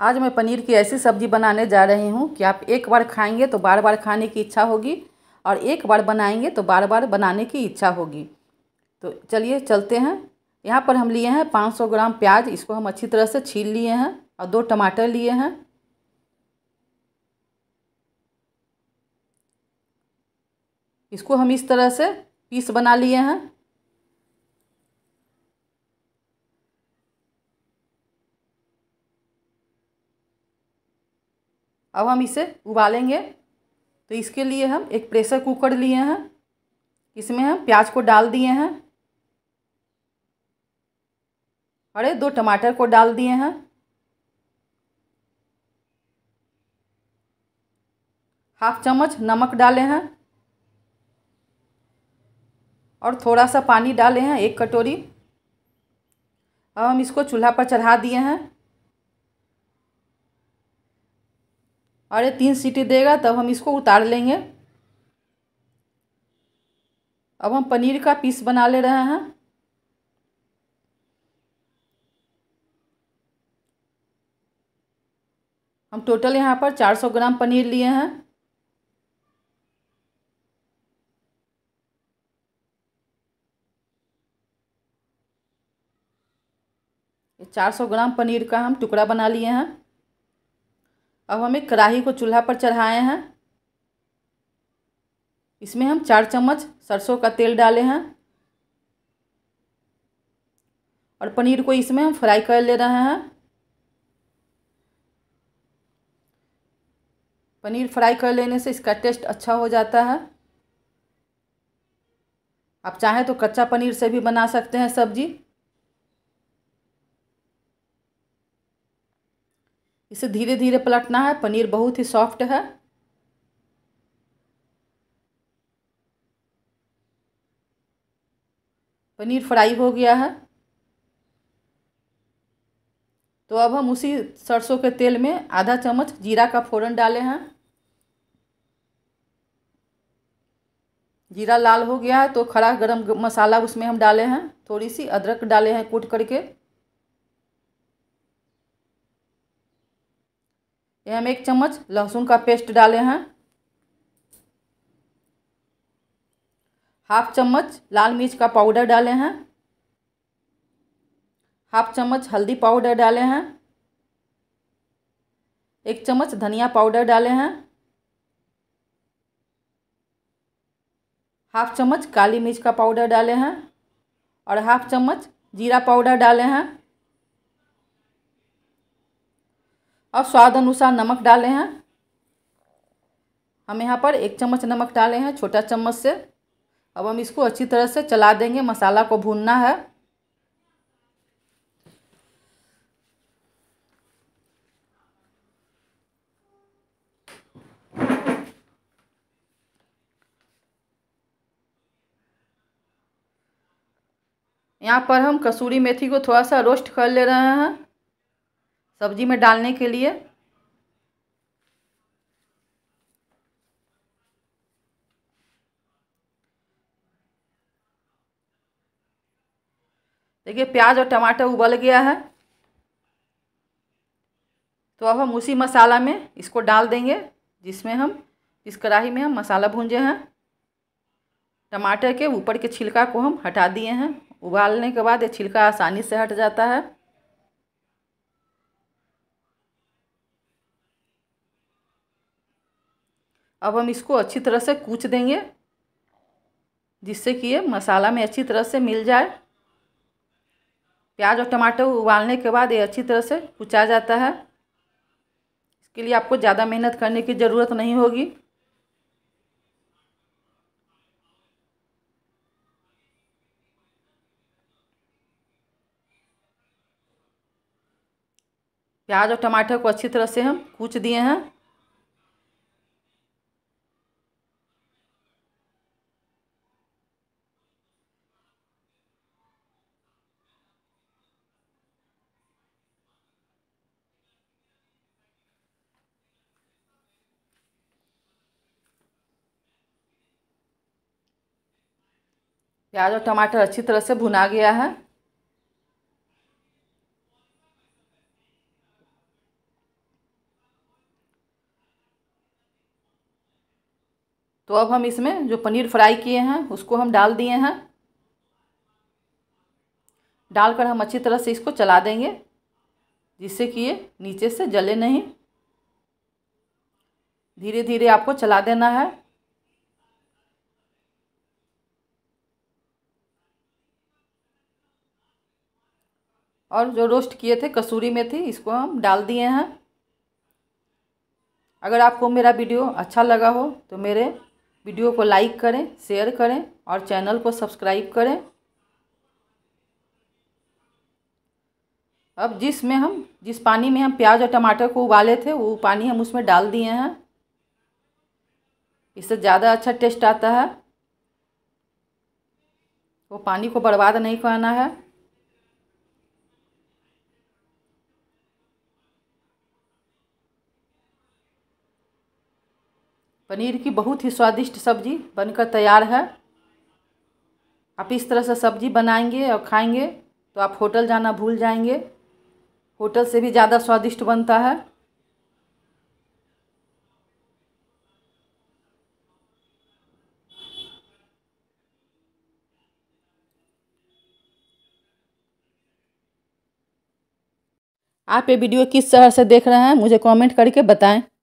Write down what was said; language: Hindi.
आज मैं पनीर की ऐसी सब्ज़ी बनाने जा रही हूँ कि आप एक बार खाएंगे तो बार बार खाने की इच्छा होगी और एक बार बनाएंगे तो बार बार बनाने की इच्छा होगी तो चलिए चलते हैं यहाँ पर हम लिए हैं 500 ग्राम प्याज इसको हम अच्छी तरह से छील लिए हैं और दो टमाटर लिए हैं इसको हम इस तरह से पीस बना लिए हैं अब हम इसे उबालेंगे तो इसके लिए हम एक प्रेशर कुकर लिए हैं इसमें हम प्याज को डाल दिए हैं अरे दो टमाटर को डाल दिए हैं हाफ चम्मच नमक डाले हैं और थोड़ा सा पानी डाले हैं एक कटोरी अब हम इसको चूल्हा पर चढ़ा दिए हैं और ये तीन सीटी देगा तब हम इसको उतार लेंगे अब हम पनीर का पीस बना ले रहे हैं हम टोटल यहाँ पर चार सौ ग्राम पनीर लिए हैं ये चार सौ ग्राम पनीर का हम टुकड़ा बना लिए हैं अब हम एक कढ़ाही को चूल्हा पर चढ़ाए हैं इसमें हम चार चम्मच सरसों का तेल डाले हैं और पनीर को इसमें हम फ्राई कर ले रहे हैं पनीर फ्राई कर लेने से इसका टेस्ट अच्छा हो जाता है आप चाहें तो कच्चा पनीर से भी बना सकते हैं सब्जी इसे धीरे धीरे पलटना है पनीर बहुत ही सॉफ्ट है पनीर फ्राई हो गया है तो अब हम उसी सरसों के तेल में आधा चम्मच जीरा का फोरन डाले हैं जीरा लाल हो गया है तो खड़ा गरम मसाला उसमें हम डाले हैं थोड़ी सी अदरक डाले हैं कूट करके ये हम एक चम्मच लहसुन का पेस्ट डाले हैं हाफ चम्मच लाल मिर्च का पाउडर डाले हैं हाफ चम्मच हल्दी पाउडर डाले हैं एक चम्मच धनिया पाउडर डाले हैं हाफ चम्मच काली मिर्च का पाउडर डाले हैं और हाफ चम्मच जीरा पाउडर डाले हैं और स्वाद अनुसार नमक डाले हैं हम यहाँ पर एक चम्मच नमक डाले हैं छोटा चम्मच से अब हम इसको अच्छी तरह से चला देंगे मसाला को भूनना है यहाँ पर हम कसूरी मेथी को थोड़ा सा रोस्ट कर ले रहे हैं सब्जी में डालने के लिए देखिए प्याज और टमाटर उबल गया है तो अब हम उसी मसाला में इसको डाल देंगे जिसमें हम इस कढ़ाई में हम मसाला भूंजे हैं टमाटर के ऊपर के छिलका को हम हटा दिए हैं उबालने के बाद ये छिलका आसानी से हट जाता है अब हम इसको अच्छी तरह से कूच देंगे जिससे कि ये मसाला में अच्छी तरह से मिल जाए प्याज और टमाटर उबालने के बाद ये अच्छी तरह से कुचा जाता है इसके लिए आपको ज़्यादा मेहनत करने की ज़रूरत नहीं होगी प्याज और टमाटर को अच्छी तरह से हम कूच दिए हैं प्याज और टमाटर अच्छी तरह से भुना गया है तो अब हम इसमें जो पनीर फ्राई किए हैं उसको हम डाल दिए हैं डालकर हम अच्छी तरह से इसको चला देंगे जिससे कि ये नीचे से जले नहीं धीरे धीरे आपको चला देना है और जो रोस्ट किए थे कसूरी मेथी इसको हम डाल दिए हैं अगर आपको मेरा वीडियो अच्छा लगा हो तो मेरे वीडियो को लाइक करें शेयर करें और चैनल को सब्सक्राइब करें अब जिसमें हम जिस पानी में हम प्याज और टमाटर को उबाले थे वो पानी हम उसमें डाल दिए हैं इससे ज़्यादा अच्छा टेस्ट आता है वो पानी को बर्बाद नहीं करना है पनीर की बहुत ही स्वादिष्ट सब्ज़ी बनकर तैयार है आप इस तरह से सब्ज़ी बनाएंगे और खाएंगे तो आप होटल जाना भूल जाएंगे होटल से भी ज़्यादा स्वादिष्ट बनता है आप ये वीडियो किस शहर से देख रहे हैं मुझे कमेंट करके बताएं